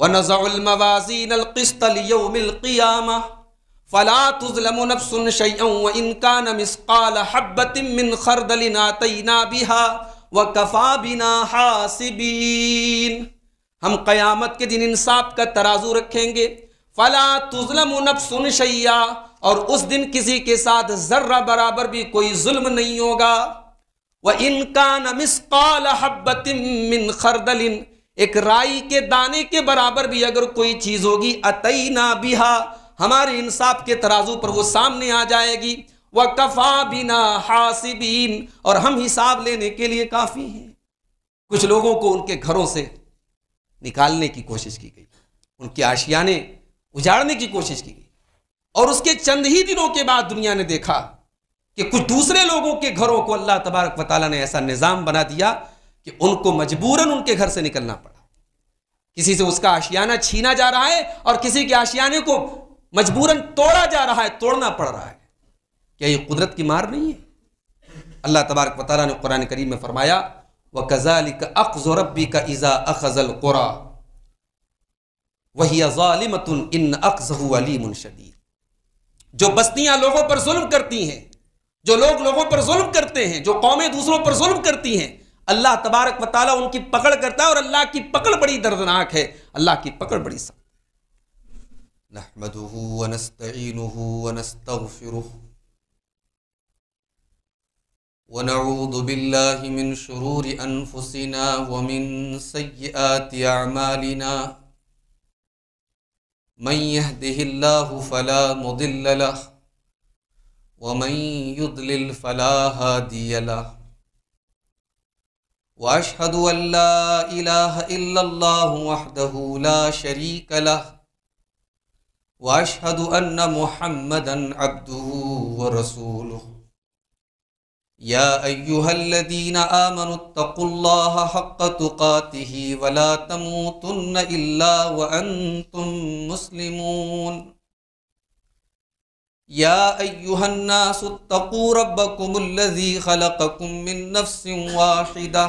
व हम क़यामत के दिन इंसाफ का तराजू रखेंगे फ़ला तुज़लम नफ़सुन शैया और उस दिन किसी के साथ ज़र्रा बराबर भी कोई जुल्म नहीं होगा व इनका नमस्काल हब्बतिमिन खरदलिन एक राई के दाने के बराबर भी अगर कोई चीज़ होगी अतई ना बिहा हमारे इंसाफ के तराजू पर वो सामने आ जाएगी वह कफा बिना हासिबीन और हम हिसाब लेने के लिए काफ़ी हैं कुछ लोगों को उनके घरों से निकालने की कोशिश की गई उनके आशियाने उजाड़ने की कोशिश की गई और उसके चंद ही दिनों के बाद दुनिया ने देखा कि कुछ दूसरे लोगों के घरों को अल्लाह तबारक वाली ने ऐसा निज़ाम बना दिया कि उनको मजबूरन उनके घर से निकलना पड़ा किसी से उसका आशियाना छीना जा रहा है और किसी के आशियाने को मजबूरन तोड़ा जा रहा है तोड़ना पड़ रहा है क्या ये कुदरत की मार नहीं है अल्लाह तबारक वाली ने कुरान करीम में फरमाया व कजालिक का अकज़रबी का इज़ा अखज़ल कुरा वही ालिमतन इन अकजहू शदीद जो बस्तियां लोगों पर जुल्म करती हैं जो लोग लोगों पर जुल्म करते हैं जो कौमें दूसरों पर जुल्म करती हैं अल्लाह तबारक वाली उनकी पकड़ करता है और अल्लाह की पकड़ बड़ी दर्दनाक है अल्लाह की पकड़ बड़ी सख्त नहमदहू वनस्तईनहू वनस्तगफिरुह ونعوذ بالله من شرور أنفسنا ومن سيئات أعمالنا من يهده الله فلا مضل له ومن يضلل فلا هادي له واشهد ان لا اله الا الله وحده لا شريك له واشهد ان محمدا عبده ورسوله يا ايها الذين امنوا اتقوا الله حق تقاته ولا تموتن الا وانتم مسلمون يا أيها الناس اتقوا ربكم الذي خلقكم من نفس واحدة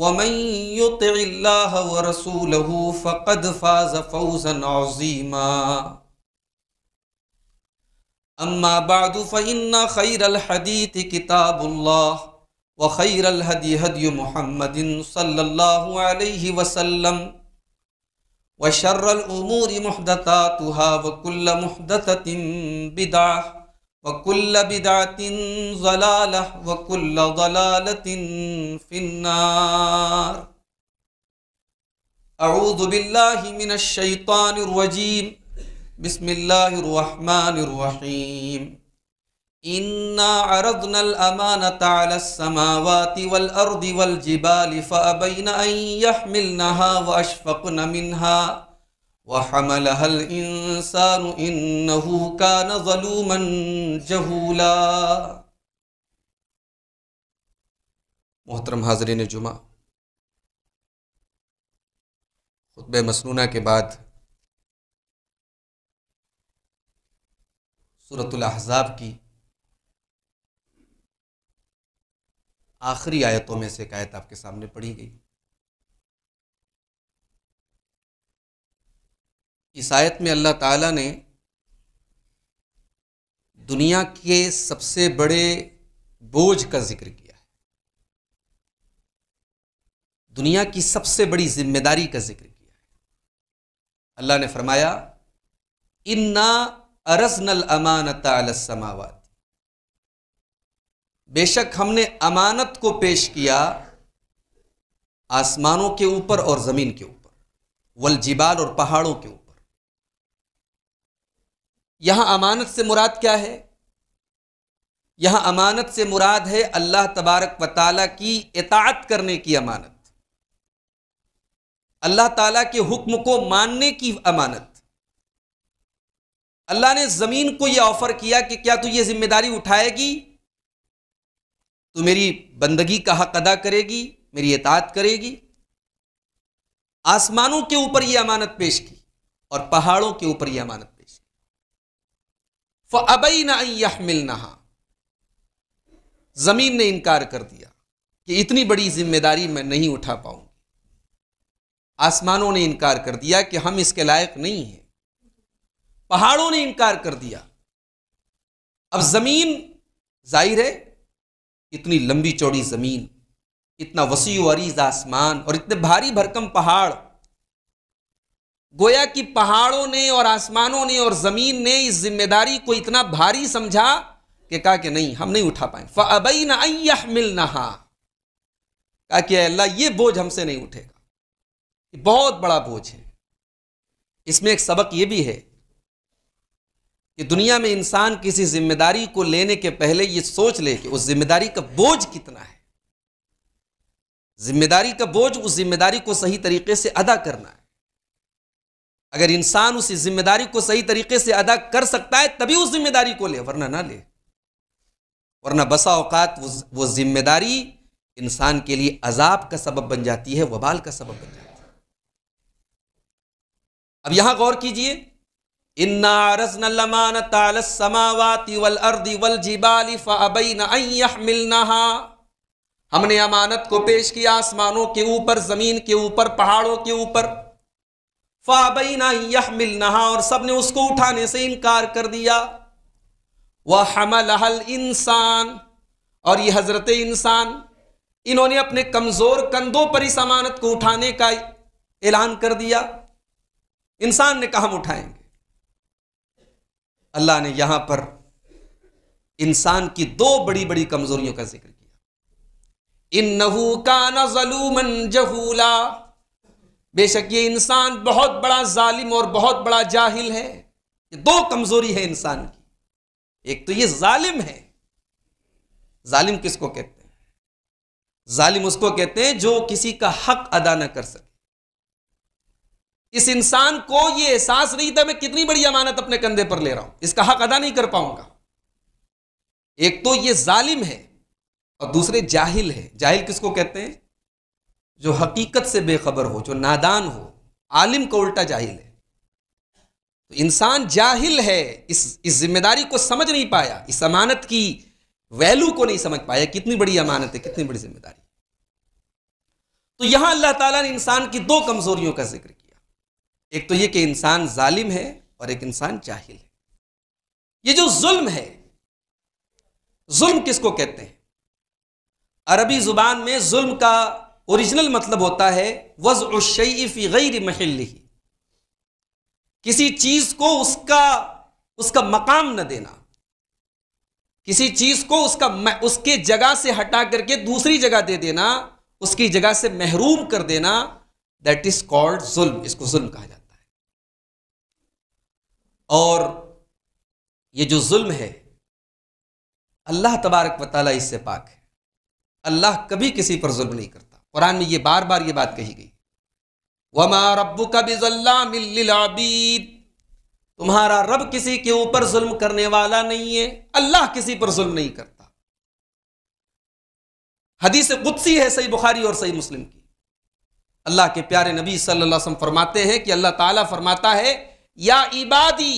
वमन युतिल्लाह व रसूलहू फ़कद फ़ाज़ फ़ौज़न अज़ीमा अम्मा बाद फ़इन्ना खैर हदीत किताबुल्लाह व खैर हदी हदी मुहम्मदिन सल्लल्लाहु अलैहि वसल्लम व शर्रल उमूरी मुहदतातुहा व कुल्ल मुहदततिन बिदाह वकुल्ल बिदातिन जलाल वकुल्ल जलालतिन फिन्नार अऊज़ु बिल्लाहि मिनश शैतानिर रजीम बिस्मिल्लाहिर रहमानिर रहीम इन्ना अरदनल अमानत अलस समावाति वल अर्दि वल जिबालि फअबैन अन यहमिलनहा व अशफक़न मिनहा वहमलह इंसान इन्नहू मोहतरम हाजरीन जुमा खुतब मसनूना के बाद सूरतुल अहज़ाब की आखिरी आयतों में से एक आयत आपके सामने पढ़ी गई इस आयत में अल्लाह ताला ने दुनिया के सबसे बड़े बोझ का जिक्र किया है दुनिया की सबसे बड़ी जिम्मेदारी का जिक्र किया है अल्लाह ने फरमाया इन्ना अरसनल अमानत अलसमावत बेशक हमने अमानत को पेश किया आसमानों के ऊपर और ज़मीन के ऊपर वल जिबाल और पहाड़ों के ऊपर यहाँ अमानत से मुराद क्या है यहाँ अमानत से मुराद है अल्लाह तबारक व की इतात करने की अमानत अल्लाह ताला के हुक्म को मानने की अमानत अल्लाह ने ज़मीन को यह ऑफ़र किया कि क्या तू ये जिम्मेदारी उठाएगी तो मेरी बंदगी का हक अदा करेगी मेरी इतात करेगी आसमानों के ऊपर यह अमानत पेश की और पहाड़ों के ऊपर यह अमानत फ अबई यह मिलना जमीन ने इनकार कर दिया कि इतनी बड़ी जिम्मेदारी मैं नहीं उठा पाऊंगी आसमानों ने इनकार कर दिया कि हम इसके लायक नहीं हैं पहाड़ों ने इनकार कर दिया अब जमीन जाहिर है इतनी लंबी चौड़ी जमीन इतना वसी वरीज आसमान और इतने भारी भरकम पहाड़ गोया कि पहाड़ों ने और आसमानों ने और ज़मीन ने इस जिम्मेदारी को इतना भारी समझा कि कहा कि नहीं हम नहीं उठा पाए फ़बई नह मिल नहा कहा कि अल्लाह ये बोझ हमसे नहीं उठेगा बहुत बड़ा बोझ है इसमें एक सबक ये भी है कि दुनिया में इंसान किसी जिम्मेदारी को लेने के पहले ये सोच ले कि उस जिम्मेदारी का बोझ कितना है जिम्मेदारी का बोझ उस जिम्मेदारी को सही तरीके से अदा करना है अगर इंसान उसी जिम्मेदारी को सही तरीके से अदा कर सकता है तभी उस जिम्मेदारी को ले वरना ना ले वरना बसा औकात वो, वो जिम्मेदारी इंसान के लिए अजाब का सबब बन जाती है वबाल का सबब बन जाती है अब यहां गौर कीजिए हमने अमानत को पेश किया आसमानों के ऊपर जमीन के ऊपर पहाड़ों के ऊपर फाबईना यह मिलना और सब ने उसको उठाने से इनकार कर दिया वह हमल हल इंसान और ये हजरत इंसान इन्होंने अपने कमजोर कंधों पर इस अमानत को उठाने का ऐलान कर दिया इंसान ने कहा हम उठाएंगे अल्लाह ने यहां पर इंसान की दो बड़ी बड़ी कमजोरियों का जिक्र किया इन नहू का नजलूमन जहूला बेशक ये इंसान बहुत बड़ा जालिम और बहुत बड़ा जाहिल है ये दो कमजोरी है इंसान की एक तो ये जालिम है जालिम किसको कहते हैं जालिम उसको कहते हैं जो किसी का हक अदा ना कर सके इस इंसान को ये एहसास नहीं था मैं कितनी बड़ी अमानत अपने कंधे पर ले रहा हूं इसका हक अदा नहीं कर पाऊंगा एक तो ये जालिम है और दूसरे जाहिल है जाहिल किसको कहते हैं जो हकीकत से बेखबर हो जो नादान हो आलिम को उल्टा जाहिल है तो इंसान जाहिल है इस इस जिम्मेदारी को समझ नहीं पाया इस अमानत की वैल्यू को नहीं समझ पाया कितनी बड़ी अमानत है कितनी बड़ी जिम्मेदारी तो यहां अल्लाह ताला ने इंसान की दो कमजोरियों का जिक्र किया एक तो यह कि इंसान जालिम है और एक इंसान जाहिल है यह जो जुल्म है जुल्म किसको कहते हैं अरबी जुबान में जुल्म का ओरिजिनल मतलब होता है वज उशी गैर महल किसी चीज को उसका उसका मकाम न देना किसी चीज को उसका उसके जगह से हटा करके दूसरी जगह दे देना उसकी जगह से महरूम कर देना दैट इज कॉल्ड जुल्म इसको जुल्म कहा जाता है और ये जो जुल्म है अल्लाह तबारक वाली इससे पाक है अल्लाह कभी किसी पर जुल्म नहीं करता कुरान में ये बार बार ये बात कही गई वमा रब्बू का बिजल्लाबीद तुम्हारा रब किसी के ऊपर जुल्म करने वाला नहीं है अल्लाह किसी पर जुल्म नहीं करता हदीस कुदसी है सही बुखारी और सही मुस्लिम की अल्लाह के प्यारे नबी सल्लल्लाहु अलैहि वसल्लम फरमाते हैं कि अल्लाह ताला फरमाता है या इबादी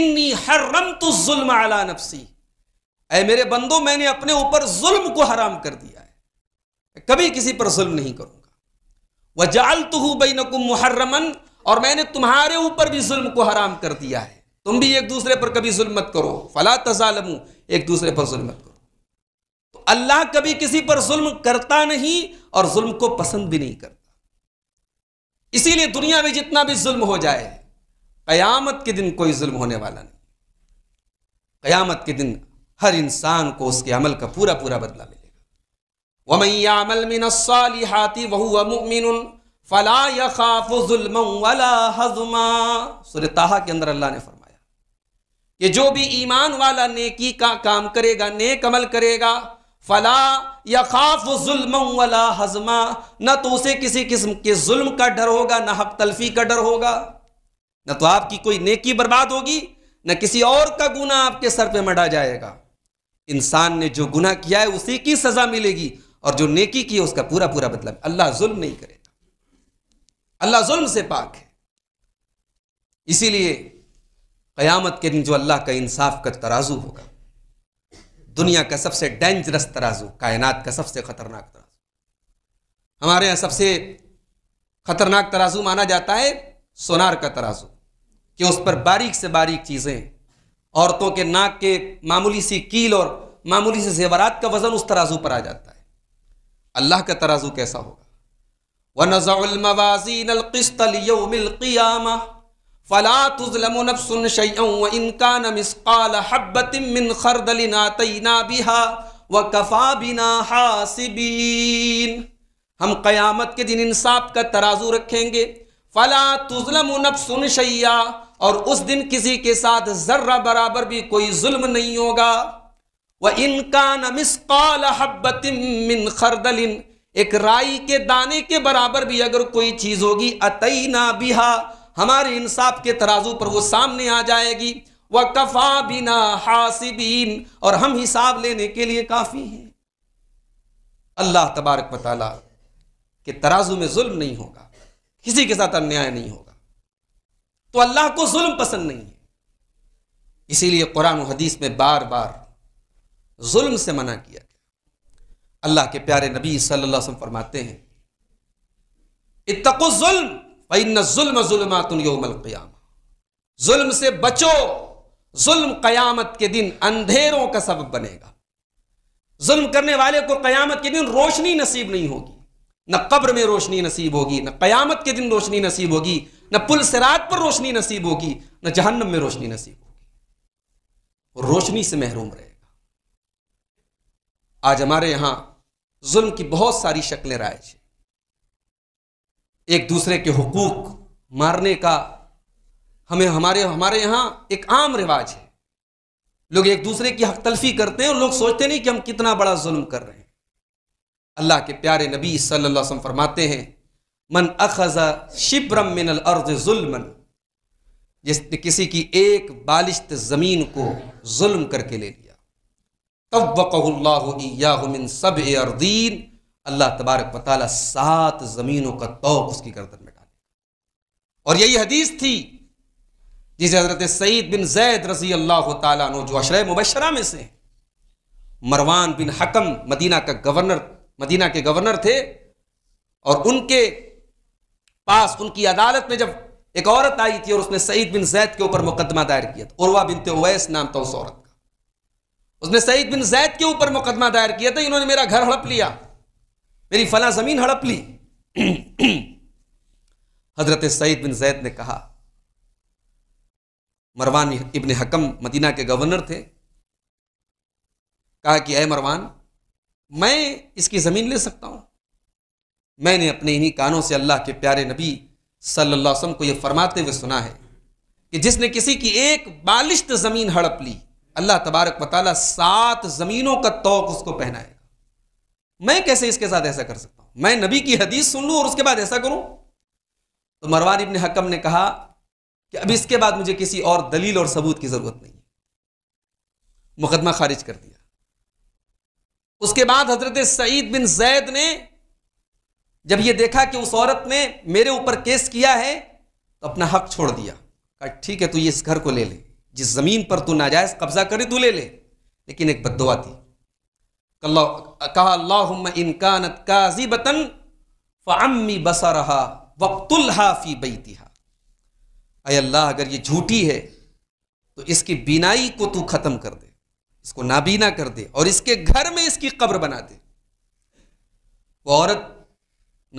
इन्नी रम तो जुल्म अला नफसी अरे मेरे बंदो मैंने अपने ऊपर जुल्म को हराम कर दिया है कभी किसी पर जुल्म नहीं करूंगा वह जाल तुहू बैनकुम मुहर्रमन और मैंने तुम्हारे ऊपर भी जुल्म को हराम कर दिया है तुम भी एक दूसरे पर कभी जुल्म मत करो फला तजालमू एक दूसरे पर जुल्म मत करो तो अल्लाह कभी किसी पर जुल्म करता नहीं और जुल्म को पसंद भी नहीं करता इसीलिए दुनिया में जितना भी जुल्म हो जाए कयामत के दिन कोई जुल्म होने वाला नहीं कयामत के दिन हर इंसान को उसके अमल का पूरा पूरा बदला मिलेगा वमैयामलमिनसालिहाति वह मुमिन फ़ला यखाफ़ुलमा सुरताहा के अंदर अल्लाह ने फरमाया कि जो भी ईमान वाला नेकी का काम करेगा नेक अमल करेगा फ़ला यखाफ़ुलम वला हजमा न तो उसे किसी किस्म के जुल्म का डर होगा ना हक तलफी का डर होगा न तो आपकी कोई नेकी बर्बाद होगी न किसी और का गुना आपके सर पे मढ़ा जाएगा इंसान ने जो गुना किया है उसी की सज़ा मिलेगी और जो नेकी की उसका पूरा पूरा बदला अल्लाह जुल्म नहीं करेगा अल्लाह जुल्म से पाक है इसीलिए क़यामत के दिन जो अल्लाह का इंसाफ का तराजू होगा दुनिया का सबसे डेंजरस तराजू कायनात का सबसे ख़तरनाक तराजू हमारे यहाँ सबसे ख़तरनाक तराजू माना जाता है सोनार का तराजू कि उस पर बारीक से बारीक चीज़ें औरतों के नाक के मामूली सी कील और मामूली से जेवरात का वज़न उस तराजू पर आ जाता है अल्लाह का तराजू कैसा होगा व नज़ाउलमवाजीनकिस्तलियमिलक़ियामा फ़ला तुज़लम हम क़यामत के दिन इंसाफ का तराजू रखेंगे फ़ला तुज़लम सुन शैया और उस दिन किसी के साथ ज़र्रा बराबर भी कोई जुल्म नहीं होगा व इनका नमिसकाल हब्बतिन खरदलिन एक राई के दाने के बराबर भी अगर कोई चीज़ होगी अतई ना बिहा हमारे इंसाफ के तराजू पर वो सामने आ जाएगी व कफा बिना हासिबीन और हम हिसाब लेने के लिए काफ़ी हैं अल्लाह तबारक मतला के तराजू में जुल्म नहीं होगा किसी के साथ अन्याय नहीं होगा तो अल्लाह को जुल्म पसंद नहीं है इसीलिए कुरान हदीस में बार बार जुल्म से मना किया गया अल्लाह के प्यारे नबी सल्लल्लाहु अलैहि वसल्लम फरमाते हैं इतकुजुल्म जुल्म जुल्मातुन जुल्म से बचो जुल्म क़यामत के दिन अंधेरों का सबब बनेगा जुल्म करने वाले को क़यामत के दिन रोशनी नसीब नहीं होगी न कब्र में रोशनी नसीब होगी न क़यामत के दिन रोशनी नसीब होगी न पुल सिरात पर रोशनी नसीब होगी न जहन्नम में रोशनी नसीब होगी रोशनी से महरूम रहे आज हमारे यहाँ जुल्म की बहुत सारी शक्लें है एक दूसरे के हकूक मारने का हमें हमारे हमारे यहाँ एक आम रिवाज है लोग एक दूसरे की हक तलफी करते हैं और लोग सोचते नहीं कि हम कितना बड़ा जुल्म कर रहे हैं अल्लाह के प्यारे नबी सल्लासम फरमाते हैं मन अखजा शिब्रम मिनल अर्ज जुल्मन जिसने किसी की एक बालिश्त ज़मीन को जुल्म करके ले लिया तवक़ल्लामिन सब अर्दीन अल्लाह तबारक वाली सात ज़मीनों का तोक उसकी गर्दन में डालेगा और यही हदीस थी जिसे हज़रत सईद बिन जैद रजी अल्लाह तु जो अशर मुबशरा में से मरवान बिन हकम मदीना का गवर्नर मदीना के गवर्नर थे और उनके पास उनकी अदालत में जब एक औरत आई थी और उसने सईद बिन जैद के ऊपर मुकदमा दायर किया था उर्वा बिन तवैस नाम था उस औरत का उसने सईद बिन जैद के ऊपर मुकदमा दायर किया था तो इन्होंने मेरा घर हड़प लिया मेरी फला जमीन हड़प ली हजरत सईद बिन जैद ने कहा मरवान इब्ने हकम मदीना के गवर्नर थे कहा कि अय मरवान मैं इसकी ज़मीन ले सकता हूं मैंने अपने इन्हीं कानों से अल्लाह के प्यारे नबी सल्लल्लाहु अलैहि वसल्लम को यह फरमाते हुए सुना है कि जिसने किसी की एक बालिश्त ज़मीन हड़प ली अल्लाह तबारक वाली सात ज़मीनों का तोक उसको पहनाएगा मैं कैसे इसके साथ ऐसा कर सकता हूं मैं नबी की हदीस सुन लू और उसके बाद ऐसा करूं तो मरवान इबन हकम ने कहा कि अब इसके बाद मुझे किसी और दलील और सबूत की ज़रूरत नहीं मुकदमा खारिज कर दिया उसके बाद हजरत सईद बिन जैद ने जब यह देखा कि उस औरत ने मेरे ऊपर केस किया है तो अपना हक छोड़ दिया कहा ठीक है तू ये इस घर को ले ले जिस ज़मीन पर तू नाजायज़ कब्ज़ा करे तू ले ले लेकिन एक बदवा थी कहा अल्लाह इनकानत काजी बतन फ़ामी बसा रहा वक्तुल हाफ़ी बैतिहा अय अल्लाह अगर ये झूठी है तो इसकी बीनाई को तू ख़त्म कर दे इसको नाबीना कर दे और इसके घर में इसकी कब्र बना दे वो औरत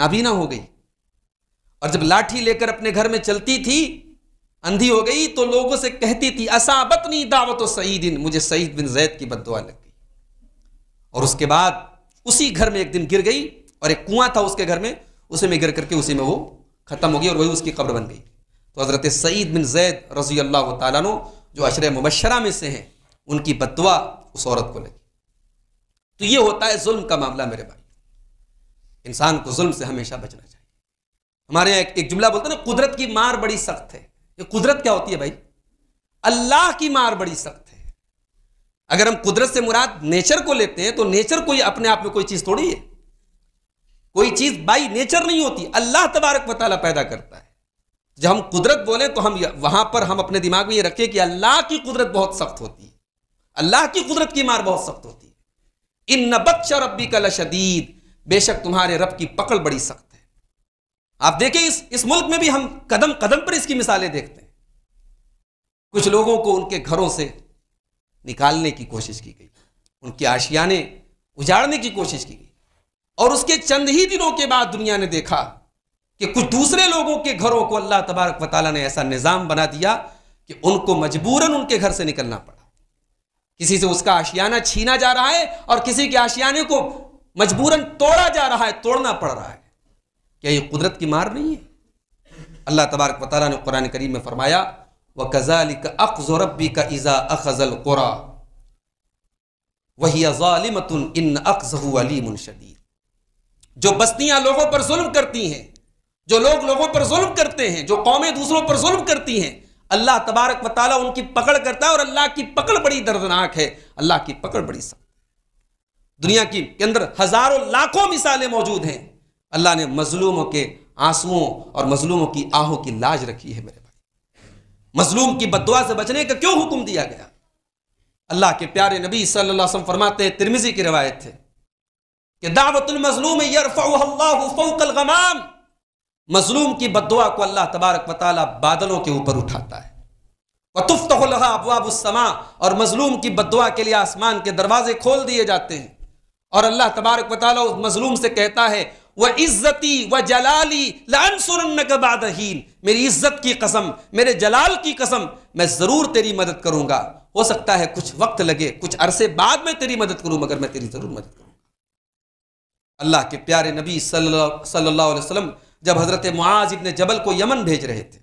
नाबीना हो गई और जब लाठी लेकर अपने घर में चलती थी अंधी हो गई तो लोगों से कहती थी असाबत नहीं दावत सईदिन मुझे सईद बिन जैद की बदुआ लग गई और उसके बाद उसी घर में एक दिन गिर गई और एक कुआं था उसके घर में उसी में गिर करके उसी में वो ख़त्म हो गई और वही उसकी कब्र बन गई तो हज़रत सईद बिन जैद रजी अल्लाह तु जो अशर मुबशरा में से हैं उनकी बदुआ उस औरत को लगी तो ये होता है जुल्म का मामला मेरे भाई इंसान को जुल्म से हमेशा बचना चाहिए हमारे यहाँ एक, एक जुमला बोलते ना कुदरत की मार बड़ी सख्त है ये कुदरत क्या होती है भाई अल्लाह की मार बड़ी सख्त है अगर हम कुदरत से मुराद नेचर को लेते हैं तो नेचर कोई अपने आप में कोई चीज थोड़ी है कोई चीज बाई नेचर नहीं होती अल्लाह तबारक मतला पैदा करता है जब हम कुदरत बोले तो हम वहां पर हम अपने दिमाग में ये रखें कि अल्लाह की कुदरत बहुत सख्त होती है अल्लाह की कुदरत की मार बहुत सख्त होती है इन नबक्श रब्बी का लशदीद बेशक तुम्हारे रब की पकड़ बड़ी सख्त आप देखें इस इस मुल्क में भी हम कदम कदम पर इसकी मिसालें देखते हैं कुछ लोगों को उनके घरों से निकालने की कोशिश की गई उनकी आशियाने उजाड़ने की कोशिश की गई और उसके चंद ही दिनों के बाद दुनिया ने देखा कि कुछ दूसरे लोगों के घरों को अल्लाह तबारक वाली ने ऐसा निज़ाम बना दिया कि उनको मजबूरन उनके घर से निकलना पड़ा किसी से उसका आशियाना छीना जा रहा है और किसी के आशियाने को मजबूरन तोड़ा जा रहा है तोड़ना पड़ रहा है क्या ये कुदरत की मार नहीं है अल्लाह तबारक वाली ने कुरान करीम में फरमाया व कज़ाली का अकज़रबी का इज़ा अखज़ल कुरा वही ालिमतन इन अकज़ू अलीम शदीद जो बस्तियां लोगों पर जुल्म करती हैं जो लोग लोगों पर जुल्म करते हैं जो कौमें दूसरों पर जुल्म करती हैं अल्लाह तबारक व उनकी पकड़ करता है और अल्लाह की पकड़ बड़ी दर्दनाक है अल्लाह की पकड़ बड़ी सख्त दुनिया की के अंदर हजारों लाखों मिसालें मौजूद हैं अल्लाह ने मजलूमों के आंसुओं और मजलूमों की आहों की लाज रखी है मेरे भाई मजलूम की बदुआ से बचने का क्यों हुक्म दिया गया अल्लाह के प्यारे नबी सल्लल्लाहु अलैहि वसल्लम फरमाते हैं तिरमिजी की रवायत थे कि दावतुल मजलूम मजलूम की बदुआ को अल्लाह तबारक वाली बादलों के ऊपर उठाता है वतुफ़तः और मजलूम की बदुआ के लिए आसमान के दरवाजे खोल दिए जाते हैं और अल्लाह तबारक वाली उस मजलूम से कहता है व इज़्ज़ती व जलाली लानसुरनकबादहीन मेरी इज़्ज़त की कसम मेरे जलाल की कसम मैं ज़रूर तेरी मदद करूंगा हो सकता है कुछ वक्त लगे कुछ अरसे बाद में तेरी मदद करूं मगर मैं तेरी ज़रूर मदद करूंगा अल्लाह के प्यारे नबी सल्लल्लाहु अलैहि वसल्लम जब हज़रत मुआज ने जबल को यमन भेज रहे थे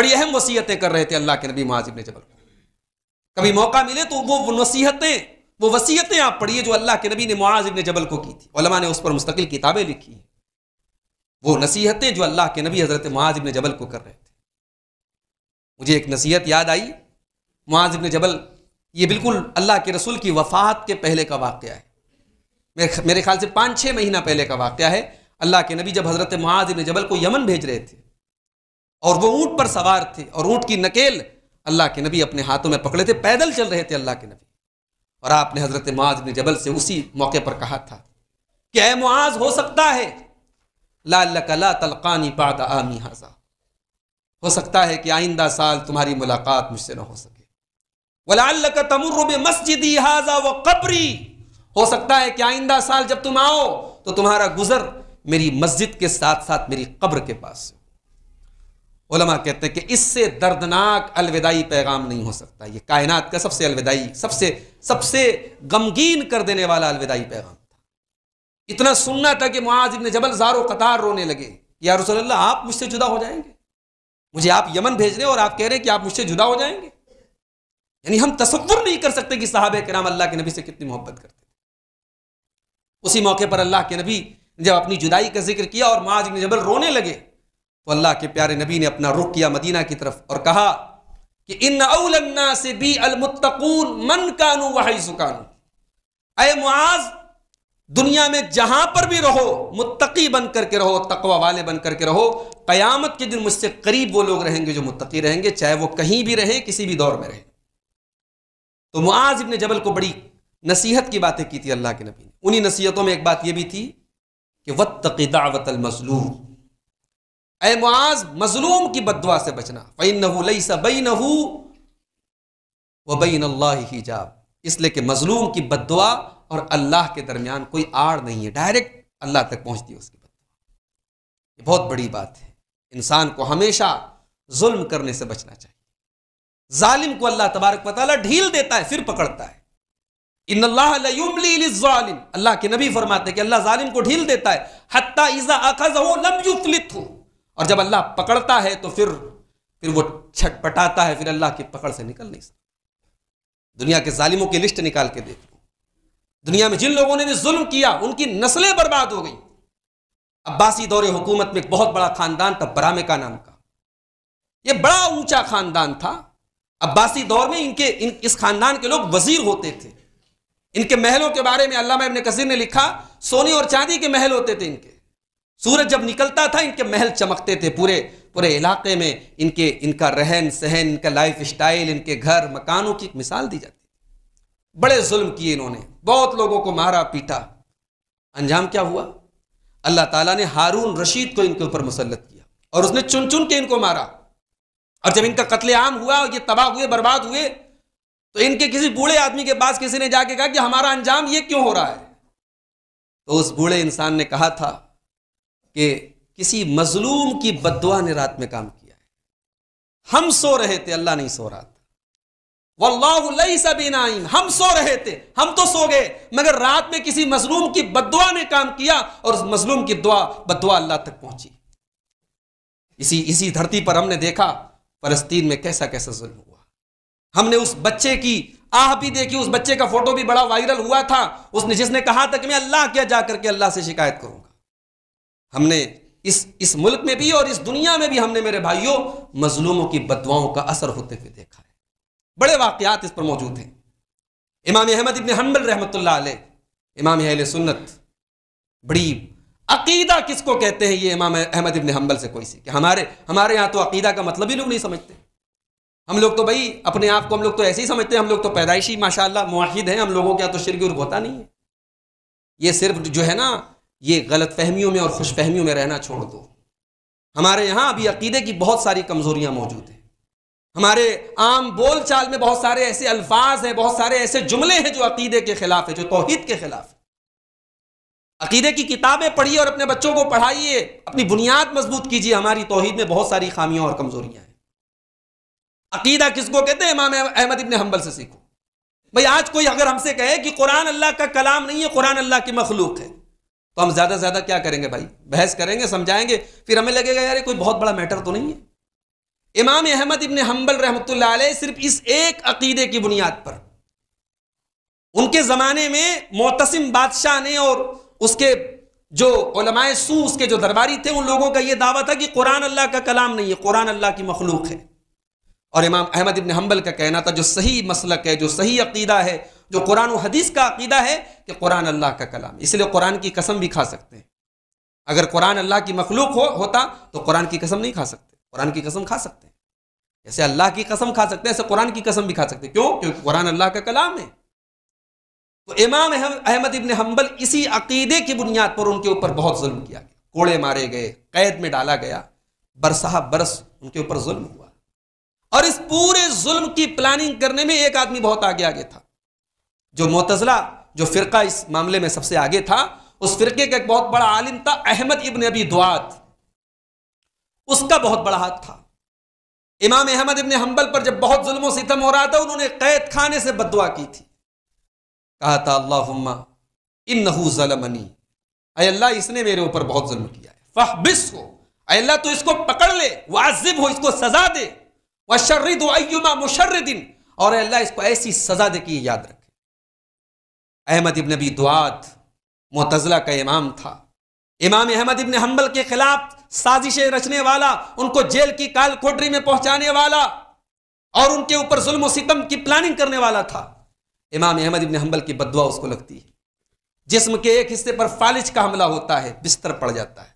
बड़ी अहम वसीयतें कर रहे थे अल्लाह के नबी मुआज ने जबल को कभी मौका मिले तो वो नसीहतें वो वसीयतें आप पढ़िए जो अल्लाह के नबी ने मुआज ने जबल को की थी उलमा ने उस पर मुस्तकिल किताबें लिखी हैं वो नसीहतें जो अल्लाह के नबी हज़रत मुआज इबन जबल को कर रहे थे मुझे एक नसीहत याद आई मुआज इबन जबल ये बिल्कुल अल्लाह के रसूल की वफात के पहले का वाक़ है मेरे ख्याल से पाँच छः महीना पहले का वाक़ है अल्लाह के नबी जब हज़रत मुआज इबन जबल को यमन भेज रहे थे और वो ऊँट पर सवार थे और ऊँट की नकेल अल्लाह के नबी अपने हाथों में पकड़े थे पैदल चल रहे थे अल्लाह के नबी और आपने हज़रत माज ने जबल से उसी मौके पर कहा था कि ए मुआज हो सकता है लाल कला तलकानी पादा आमी हाजा हो सकता है कि आइंदा साल तुम्हारी मुलाकात मुझसे ना हो सके वाल का तमुर्र मस्जिदी हाजा व कबरी हो सकता है कि आइंदा साल जब तुम आओ तो तुम्हारा गुजर मेरी मस्जिद के साथ साथ मेरी कब्र के पास हो उलमा कहते हैं कि इससे दर्दनाक अलविदाई पैगाम नहीं हो सकता ये कायनात का सबसे अलविदाई सबसे सबसे गमगीन कर देने वाला अलविदाई पैगाम था इतना सुनना था कि मुआज इबन जबल जारो कतार रोने लगे या रसोल्ला आप मुझसे जुदा हो जाएंगे मुझे आप यमन भेज रहे हो और आप कह रहे हैं कि आप मुझसे जुदा हो जाएंगे यानी हम तस्वुर नहीं कर सकते कि साहब कराम अल्लाह के नबी से कितनी मोहब्बत करते थे उसी मौके पर अल्लाह के नबी जब अपनी जुदाई का जिक्र किया और माज जबल रोने लगे तो अल्लाह के प्यारे नबी ने अपना रुख किया मदीना की तरफ और कहा कि इन अवलन्ना से भी अलमुतकून मन कानू वही सुकानू अय मुआज दुनिया में जहां पर भी रहो मुत्तकी बन करके रहो तकवा वाले बन करके रहो कयामत के दिन मुझसे करीब वो लोग रहेंगे जो मुत्तकी रहेंगे चाहे वो कहीं भी रहे किसी भी दौर में रहे तो मुआज इब्ने जबल को बड़ी नसीहत की बातें की थी अल्लाह के नबी ने उन्हीं नसीहतों में एक बात यह भी थी कि वत्तकी दावत मजलूम ए मुआज मजलूम की बदवा से बचना फ़ैन नई सबई नहू व नल्ला ही जाब इसलिए कि मजलूम की बदवा और अल्लाह के दरमियान कोई आड़ नहीं है डायरेक्ट अल्लाह तक पहुँचती है उसकी बदवा ये बहुत बड़ी बात है इंसान को हमेशा जुल्म करने से बचना चाहिए जालिम को अल्लाह तबारक वाली ढील देता है फिर पकड़ता है इन अल्लाह के नबी फरमाते कि अल्लाह जालिम को ढील देता है हत्ता इज़ा आखा लम युफलित हूँ और जब अल्लाह पकड़ता है तो फिर फिर वो छटपटाता है फिर अल्लाह की पकड़ से निकल नहीं सकता दुनिया के जालिमों की लिस्ट निकाल के देख दुनिया में जिन लोगों ने भी जुल्म किया उनकी नस्लें बर्बाद हो गई अब्बासी दौरे हुकूमत में एक बहुत बड़ा खानदान था बरामे का नाम का ये बड़ा ऊंचा खानदान था अब्बासी दौर में इनके इन, इस खानदान के लोग वजीर होते थे इनके महलों के बारे में अल्लाह इबन कसीर ने लिखा सोने और चांदी के महल होते थे इनके सूरज जब निकलता था इनके महल चमकते थे पूरे पूरे इलाके में इनके इनका रहन सहन इनका लाइफ स्टाइल इनके घर मकानों की एक मिसाल दी जाती थी बड़े जुल्म किए इन्होंने बहुत लोगों को मारा पीटा अंजाम क्या हुआ अल्लाह ताला ने हारून रशीद को इनके ऊपर मुसलत किया और उसने चुन चुन के इनको मारा और जब इनका आम हुआ और ये तबाह हुए बर्बाद हुए तो इनके किसी बूढ़े आदमी के पास किसी ने जाके कहा कि हमारा अंजाम ये क्यों हो रहा है तो उस बूढ़े इंसान ने कहा था कि किसी मजलूम की बदुआ ने रात में काम किया है हम सो रहे थे अल्लाह नहीं सो रहा था वल्लाह सबीनाइम हम सो रहे थे हम तो सो गए मगर रात में किसी मजलूम की बदवा ने काम किया और उस मजलूम की दुआ बदुआ अल्लाह तक पहुंची इसी इसी धरती पर हमने देखा फलस्तीन में कैसा कैसा जुल्म हुआ हमने उस बच्चे की आह भी देखी उस बच्चे का फोटो भी बड़ा वायरल हुआ था उसने जिसने कहा था कि मैं अल्लाह क्या जाकर के अल्लाह से शिकायत करूं हमने इस इस मुल्क में भी और इस दुनिया में भी हमने मेरे भाइयों मजलूमों की बदवाओं का असर होते हुए देखा है बड़े वाकयात इस पर मौजूद हैं इमाम अहमद इबन हम्बल रहमत इमाम अहल सुन्नत बड़ी अकीदा किसको कहते हैं ये इमाम अहमद इबन हम्बल से कोई सीखे हमारे हमारे यहाँ तो अकीदा का मतलब ही लोग नहीं समझते हम लोग तो भाई अपने आप को हम लोग तो ऐसे ही समझते हैं हम लोग तो पैदाइशी माशाल्लाह मुहिद हैं हम लोगों के यहाँ तो शिरक होता नहीं है ये सिर्फ जो है ना ये गलत फहमियों में और खुश फहमियों में रहना छोड़ दो हमारे यहाँ अभी अकीदे की बहुत सारी कमज़ोरियाँ मौजूद हैं हमारे आम बोल चाल में बहुत सारे ऐसे अल्फाज हैं बहुत सारे ऐसे जुमले हैं जो अकीदे के खिलाफ है जो तोहद के खिलाफ है अकीदे की किताबें पढ़िए और अपने बच्चों को पढ़ाइए अपनी बुनियाद मजबूत कीजिए हमारी तोहहीद में बहुत सारी खामियां और कमजोरियां हैं अकीदा किसको कहते हैं इमाम अहमद इबन हम्बल से सीखो भाई आज कोई अगर हमसे कहे कि कुरान अल्लाह का कलाम नहीं है कुरान अल्लाह की मखलूक है तो हम ज़्यादा से ज़्यादा क्या करेंगे भाई बहस करेंगे समझाएंगे फिर हमें लगेगा यार कोई बहुत बड़ा मैटर तो नहीं है इमाम अहमद इबन हम्बल रहमत सिर्फ इस एक अकीदे की बुनियाद पर उनके ज़माने में मोतसिम बादशाह ने और उसके जो ओलमाए सू उसके जो दरबारी थे उन लोगों का ये दावा था कि कुरान अल्लाह का कलाम नहीं है कुरान अल्लाह की मखलूक है और इमाम अहमद इबन हम्बल का कहना था जो सही मसलक है जो सही अकीदा है जो कुरान हदीस का अकीदा है कि कुरान अल्लाह का कलाम इसलिए कुरान की कसम भी खा सकते हैं अगर कुरान अल्लाह की मखलूक हो होता तो कुरान की कसम नहीं खा सकते कुरान की कसम खा सकते हैं जैसे अल्लाह की कसम खा सकते हैं ऐसे कुरान की कसम भी खा सकते क्यों क्योंकि कुरान अल्लाह का कलाम है तो इमाम अहमद इबन हम्बल इसी अकीदे की बुनियाद पर उनके ऊपर बहुत जुल्म किया गया कोड़े मारे गए कैद में डाला गया बरसा बरस उनके ऊपर जुल्म हुआ और इस पूरे जुल्म की प्लानिंग करने में एक आदमी बहुत आगे आगे था जो मोतजला जो फ़िरका इस मामले में सबसे आगे था उस फ़िरके का एक बहुत बड़ा आलिम था अहमद इबन अबी दुआत उसका बहुत बड़ा हाथ था इमाम अहमद इबन हम्बल पर जब बहुत जुल्म सितम हो रहा था उन्होंने कैद खाने से बदवा की थी कहा था अल्लाहुम्मा नहू जलमनी अल्लाह इसने मेरे ऊपर बहुत जुल्म किया है बिस हो अल्लाह तो इसको पकड़ ले वाजिब हो इसको सजा दे वशर्रद अयुमा मुशर्रदिन और अल्लाह इसको ऐसी सजा दे कि याद रख अहमद इब्न अबी दुआत मोतज़ला का इमाम था इमाम अहमद इबन हम्बल के खिलाफ साजिशें रचने वाला उनको जेल की काल कोठरी में पहुंचाने वाला और उनके ऊपर जुल्म सितम की प्लानिंग करने वाला था इमाम अहमद इबन हम्बल की बदवा उसको लगती है जिसम के एक हिस्से पर फालिज का हमला होता है बिस्तर पड़ जाता है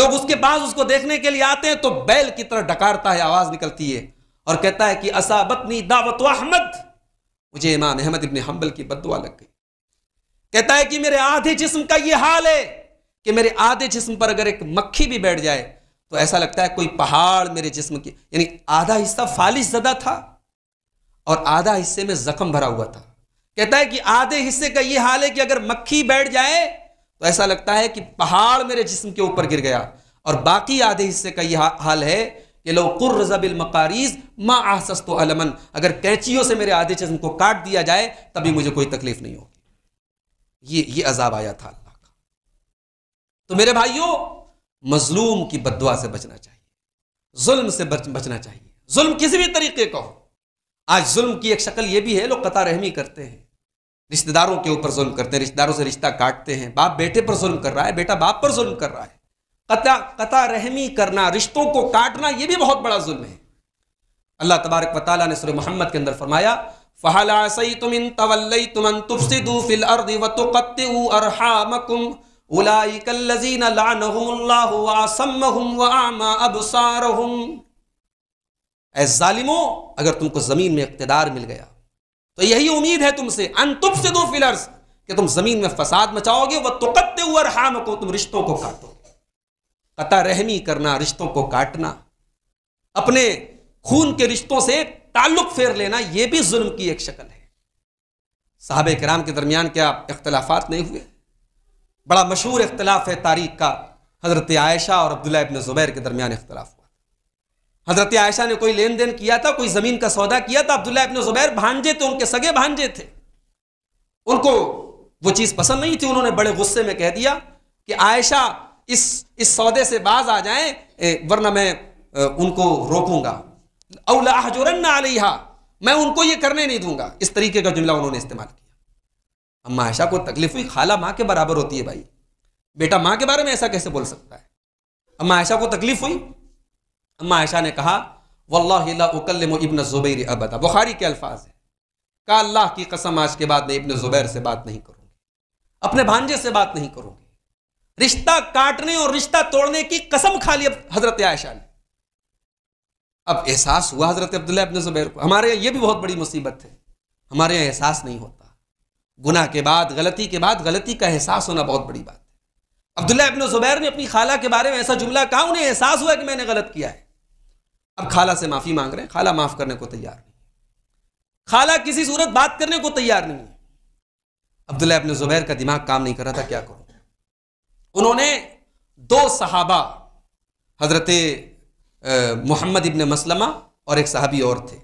लोग उसके पास उसको देखने के लिए आते हैं तो बैल की तरह डकारता है आवाज निकलती है और कहता है कि असाबतनी दावत अहमद मुझे इमाम अहमद इबन हम्बल की बदुआ लग गई कहता है कि मेरे आधे जिस्म का ये हाल है कि मेरे आधे जिस्म पर अगर एक मक्खी भी बैठ जाए तो ऐसा लगता है कोई पहाड़ मेरे जिस्म की यानी आधा हिस्सा फालिश जदा था और आधा हिस्से में जख्म भरा हुआ था कहता है कि आधे हिस्से का ये हाल है कि अगर मक्खी बैठ जाए तो ऐसा लगता है कि पहाड़ मेरे जिस्म के ऊपर गिर गया और बाकी आधे हिस्से का यह हाल है कि लो कुर्रजबिल मकारीज मा आहसस तो अलमन अगर कैंचियों से मेरे आधे चश्म को काट दिया जाए तभी मुझे कोई तकलीफ नहीं होगी ये ये अजाब आया था अल्लाह का तो मेरे भाइयों मजलूम की बदवा से बचना चाहिए जुल्म से बच, बचना चाहिए जुल्म किसी भी तरीके का हो आज जुल्म की एक शक्ल ये भी है लोग कतारहमी रहमी करते हैं रिश्तेदारों के ऊपर जुल्म करते हैं रिश्तेदारों से रिश्ता काटते हैं बाप बेटे पर जुल्म कर रहा है बेटा बाप पर जुल्म कर रहा है कता कता रहमी करना रिश्तों को काटना यह भी बहुत बड़ा जुल्म है अल्लाह तबारक वाली ने सुर मोहम्मद के अंदर फरमाया फ़हलासई अगर तुमको ज़मीन में इकतदार मिल गया तो यही उम्मीद है तुमसे अन तुप से दो फिलर्स कि तुम ज़मीन में फसाद मचाओगे वह व तुकत्तू को तुम रिश्तों को काटोगे कता रहमी करना रिश्तों को काटना अपने खून के रिश्तों से ताल्लुक फेर लेना यह भी जुल्म की एक शक्ल है साहब कराम के दरमियान क्या इख्तलाफात नहीं हुए बड़ा मशहूर इख्तलाफ है तारीख का हज़रत आयशा और अब्दुल्ला इबन ज़ुबैर के दरमियान इख्तलाफ हुआ हज़रत आयशा ने कोई लेन देन किया था कोई ज़मीन का सौदा किया था अब्दुल्ला इबन ज़ुबैर भांजे थे उनके सगे भांजे थे उनको वो चीज़ पसंद नहीं थी उन्होंने बड़े गुस्से में कह दिया कि आयशा इस इस सौदे से बाज आ जाए वरना मैं उनको रोकूंगा अवलाहजोरन मैं उनको ये करने नहीं दूंगा इस तरीके का जुमला उन्होंने इस्तेमाल किया अम्मा आयशा को तकलीफ हुई खाला माँ के बराबर होती है भाई बेटा माँ के बारे में ऐसा कैसे बोल सकता है अम्मा आयशा को तकलीफ हुई अम्मा आयशा ने कहा वल्लाकलम इबन ज़ुबैर अबदा बुखारी के अल्फाज है कहा अल्लाह की कसम आज के बाद मैं इबन ज़ुबैर से बात नहीं करूँगी अपने भांजे से बात नहीं करूँगी रिश्ता काटने और रिश्ता तोड़ने की कसम खा ली हजरत आयशा ने अब एहसास हुआ हजरत अब्दुल्ला अपने जुबैर को हमारे यहाँ यह भी बहुत बड़ी मुसीबत है हमारे यहाँ एहसास नहीं होता गुना के बाद गलती के बाद गलती का एहसास होना बहुत बड़ी बात है अब्दुल्ला अपने जुबैर ने अपनी खाला के बारे में ऐसा जुमला कहा उन्हें एहसास हुआ कि मैंने गलत किया है अब खाला से माफ़ी मांग रहे हैं खाला माफ़ करने को तैयार नहीं खाला किसी सूरत बात करने को तैयार नहीं है अब्दुल्ला अपने जुबैर का दिमाग काम नहीं कर रहा था क्या करो उन्होंने दो सहाबा हजरत मोहम्मद इबन मसलमा और एक सहाबी और थे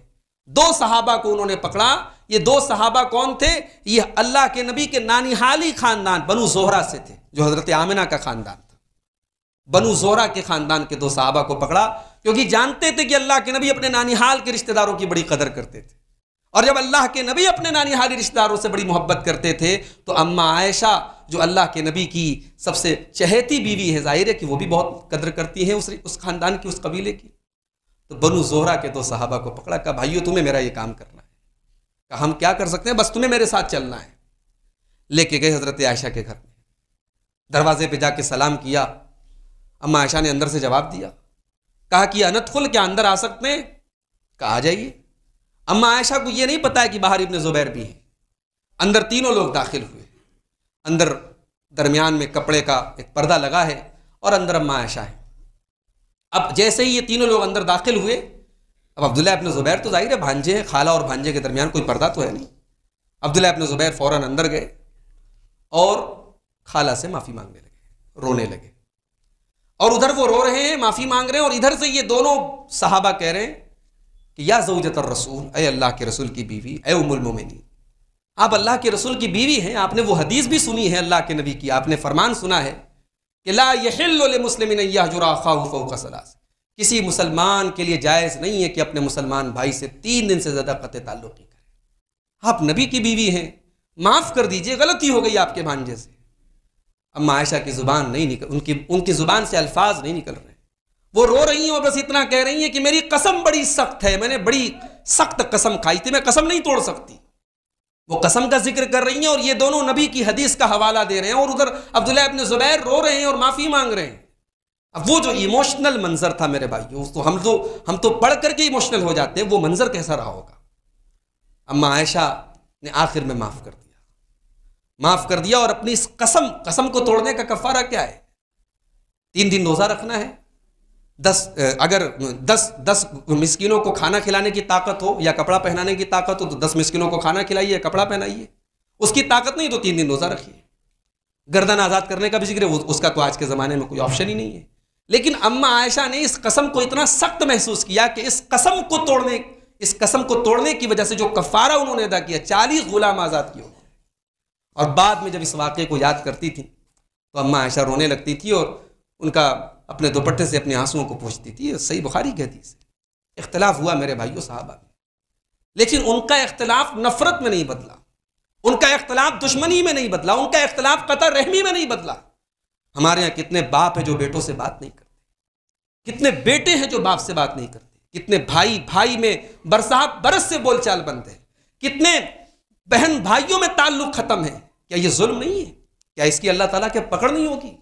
दो सहाबा को उन्होंने पकड़ा ये दो सहाबा कौन थे ये अल्लाह के नबी के नानी हाली खानदान बनु जोहरा से थे जो हजरत आमिना का खानदान था बनु जोहरा के खानदान के दो सहाबा को पकड़ा क्योंकि जानते थे कि अल्लाह के नबी अपने नानी हाल के रिश्तेदारों की बड़ी कदर करते थे और जब अल्लाह के नबी अपने नानी हाली रिश्तेदारों से बड़ी मोहब्बत करते थे तो अम्मा आयशा जो अल्लाह के नबी की सबसे चहेती बीवी है ज़ाहिर है कि वो भी बहुत कदर करती है उस उस ख़ानदान की उस कबीले की तो बनु जोहरा के दो साहबा को पकड़ा कहा भाइयों तुम्हें मेरा ये काम करना है कहा हम क्या कर सकते हैं बस तुम्हें मेरे साथ चलना है लेके गए हज़रत आयशा के घर में दरवाजे पर जाके सलाम किया अम्मा आयशा ने अंदर से जवाब दिया कहा कि अनत खुल क्या अंदर आ सकते हैं कहा आ जाइए अम्मा आयशा को ये नहीं पता है कि बाहर इबन ज़ुबैर भी हैं अंदर तीनों लोग दाखिल हुए अंदर दरमियान में कपड़े का एक पर्दा लगा है और अंदर अम्मा आयशा है अब जैसे ही ये तीनों लोग अंदर दाखिल हुए अब अब्दुल्ला अपने ज़ुबैर तो जाहिर है भांजे खाला और भांजे के दरमियान कोई पर्दा तो है नहीं अब्दुल्ला अपने ज़ुबैर फ़ौर अंदर गए और खाला से माफ़ी मांगने लगे रोने लगे और उधर वो रो रहे हैं माफ़ी मांग रहे हैं और इधर से ये दोनों साहबा कह रहे हैं कि या जऊजतर रसूल अय अल्लाह के रसूल की बीवी अय उमुलमोमिन आप अल्लाह के रसूल की बीवी हैं आपने वो हदीस भी सुनी है अल्लाह के नबी की आपने फरमान सुना है कि ला मुस्लिम सलास किसी मुसलमान के लिए जायज़ नहीं है कि अपने मुसलमान भाई से तीन दिन से ज़्यादा कत ताल्लुक़ करें आप नबी की बीवी हैं माफ़ कर दीजिए गलती हो गई आपके भांजे से अम्मा आयशा की ज़ुबान नहीं निकल उनकी उनकी ज़ुबान से अल्फाज नहीं निकल रहे वो रो रही हैं और बस इतना कह रही हैं कि मेरी कसम बड़ी सख्त है मैंने बड़ी सख्त कसम खाई थी मैं कसम नहीं तोड़ सकती वो कसम का जिक्र कर रही हैं और ये दोनों नबी की हदीस का हवाला दे रहे हैं और उधर अब्दुल्ला अपने जुबैर रो रहे हैं और माफ़ी मांग रहे हैं अब वो जो इमोशनल मंजर था मेरे भाइयों तो हम तो हम तो पढ़ करके इमोशनल हो जाते हैं वो मंजर कैसा रहा होगा अम्मा आयशा ने आखिर में माफ़ कर दिया माफ़ कर दिया और अपनी इस कसम कसम को तोड़ने का कफारा क्या है तीन दिन रोज़ा रखना है दस अगर दस दस मिस्किनों को खाना खिलाने की ताकत हो या कपड़ा पहनाने की ताकत हो तो दस मिस्किनों को खाना खिलाइए कपड़ा पहनाइए उसकी ताकत नहीं तो तीन दिन रोज़ा रखिए गर्दन आज़ाद करने का भी जिक्र है उसका तो आज के ज़माने में कोई ऑप्शन ही नहीं है लेकिन अम्मा आयशा ने इस कसम को इतना सख्त महसूस किया कि इस कसम को तोड़ने इस कसम को तोड़ने की वजह से जो कफारा उन्होंने अदा किया चालीस गुलाम आज़ाद किए और बाद में जब इस वाक़े को याद करती थी तो अम्मा आयशा रोने लगती थी और उनका अपने दोपट्टे से अपने आंसुओं को पहुँचती थी सही बुखारी की हदीस इख्तलाफ हुआ मेरे भाइयों साहबा में लेकिन उनका इख्तलाफ नफरत में नहीं बदला उनका इख्तलाफ दुश्मनी में नहीं बदला उनका इख्तलाफ कतर रहमी में नहीं बदला हमारे यहाँ कितने बाप हैं जो बेटों से बात नहीं करते कितने बेटे हैं जो बाप से बात नहीं करते कितने भाई भाई में बरसात बरस से बोलचाल बनते हैं कितने बहन भाइयों में ताल्लुक खत्म है क्या ये जुल्म नहीं है क्या इसकी अल्लाह ताला के पकड़ नहीं होगी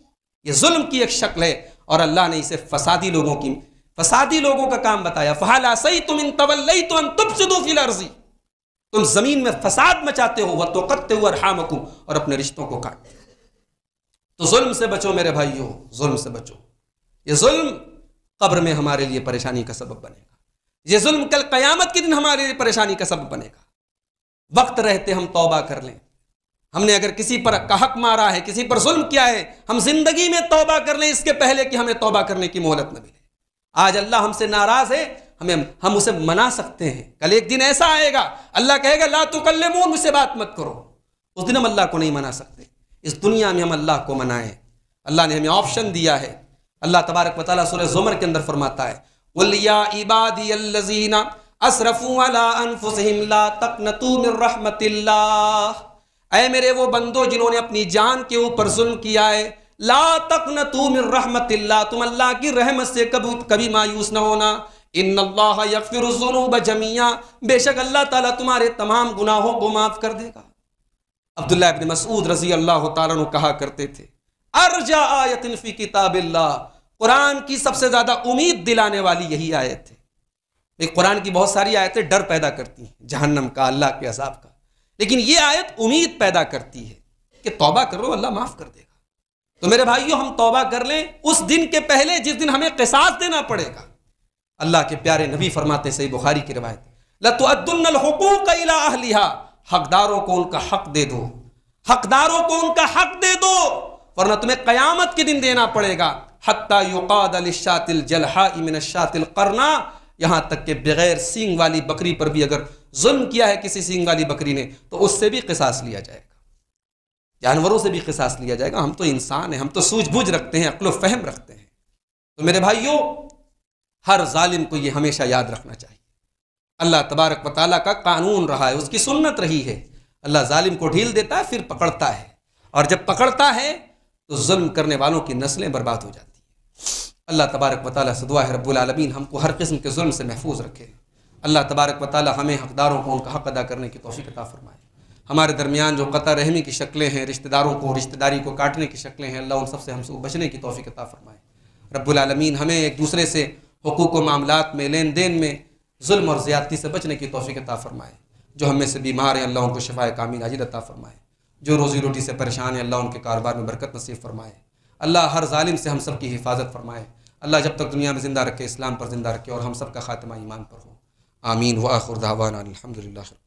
ये जुल्म की एक शक्ल है और अल्लाह ने इसे फसादी लोगों की फसादी लोगों का काम बताया फहाला सही तुम इन तवल तो तुम से दो अर्जी तुम जमीन में फसाद मचाते हो वह तो कत्ते हुए हामकुम और अपने रिश्तों को काटते तो जुल्म से बचो मेरे भाइयों जुल्म से बचो ये जुल्म कब्र में हमारे लिए परेशानी का सबब बनेगा ये जुल्म कल कयामत के दिन हमारे लिए परेशानी का सबब बनेगा वक्त रहते हम तौबा कर लें हमने अगर किसी पर कहक मारा है किसी पर जुल्म किया है हम जिंदगी में तोबा कर लें इसके पहले कि हमें तोबा करने की मोहलत न मिले आज अल्लाह हमसे नाराज है हमें हम उसे मना सकते हैं कल एक दिन ऐसा आएगा अल्लाह कहेगा ला तो कल मुझसे बात मत करो उस दिन हम अल्लाह को नहीं मना सकते इस दुनिया में हम अल्लाह को मनाएं अल्लाह ने हमें ऑप्शन दिया है अल्लाह तबारक वाली सूर्य जुमर के अंदर फरमाता है इबादी अनफुसहिम ला रहमतिल्लाह ऐ मेरे वो बंदो जिन्होंने अपनी जान के ऊपर जुल्म किया है ला तक न तुम रहमत तुम अल्लाह की रहमत से कभी कभी मायूस न होना इन अल्लाह यकफिर जमिया बेशक अल्लाह ताला तुम्हारे तमाम गुनाहों को माफ़ कर देगा अब्दुल्ला इबन मसूद रजी अल्लाह तु कहा करते थे अर्जा आयत फ़ी किताब कुरान की सबसे ज़्यादा उम्मीद दिलाने वाली यही आयत है एक कुरान की बहुत सारी आयतें डर पैदा करती हैं जहन्नम का अल्लाह के अजाब का लेकिन ये आयत उम्मीद पैदा करती है कि तौबा करो अल्लाह माफ़ कर देगा तो मेरे भाइयों हम तौबा कर लें उस दिन के पहले जिस दिन हमें किसास देना पड़ेगा अल्लाह के प्यारे नबी फरमाते सही बुखारी की रवायत लतुअद्दुलहकूक हकदारों को उनका हक दे दो हकदारों को उनका हक दे दो वरना तुम्हें कयामत के दिन देना पड़ेगा हत्ता युकाद अलिशातिल जलहा शातिल करना यहाँ तक के बगैर सींग वाली बकरी पर भी अगर जुल्म किया है किसी सींग वाली बकरी ने तो उससे भी किसास लिया जाएगा जानवरों से भी किसास लिया जाएगा हम तो इंसान हैं हम तो सूझबूझ रखते हैं अक्लो फहम रखते हैं तो मेरे भाइयों हर जालिम को ये हमेशा याद रखना चाहिए अल्लाह तबारक व का कानून रहा है उसकी सुन्नत रही है अल्लाह जालिम को ढील देता है फिर पकड़ता है और जब पकड़ता है तो जुल्म करने वालों की नस्लें बर्बाद हो जाती हैं अल्लाह तबारक वाली सदुआ है रब्बुलमीन हमको हर किस्म के जुल्म से महफूज रखे अल्लाह तबारक व ताली हमें हकदारों को उनका हक अदा करने की तोफ़ी अदा फ़रमाए हमारे दरमियान जो कतर रहमी की शक्लें हैं रिश्तेदारों को रिश्तेदारी को काटने की शक्लें हैं अल्लाह उन सबसे हमसे बचने की तोफ़ी अदा फ़रमाए रबालमीन हमें एक दूसरे से हकूक़ व मामलों में लेन देन में जुल्म और ज़्यादती से बचने की तोफ़ी अता फ़रमाए जो हमें से बीमार हैं अल्लाह उनको शफा कामिल अजीर अता फ़रमाए जो रोज़ी रोटी से परेशान है अल्लाह उनके कारोबार में बरकत नसीब फ़रमाए अल्लाह हर ालिम से हम सब की हिफाजत फ़रमाए अल्लाह जब तक दुनिया में ज़िंदा रखे इस्लाम पर ज़िंदा रखे और हम सब का ख़ात्मा ईमान पर हो آمين وآخر دعوانا الحمد لله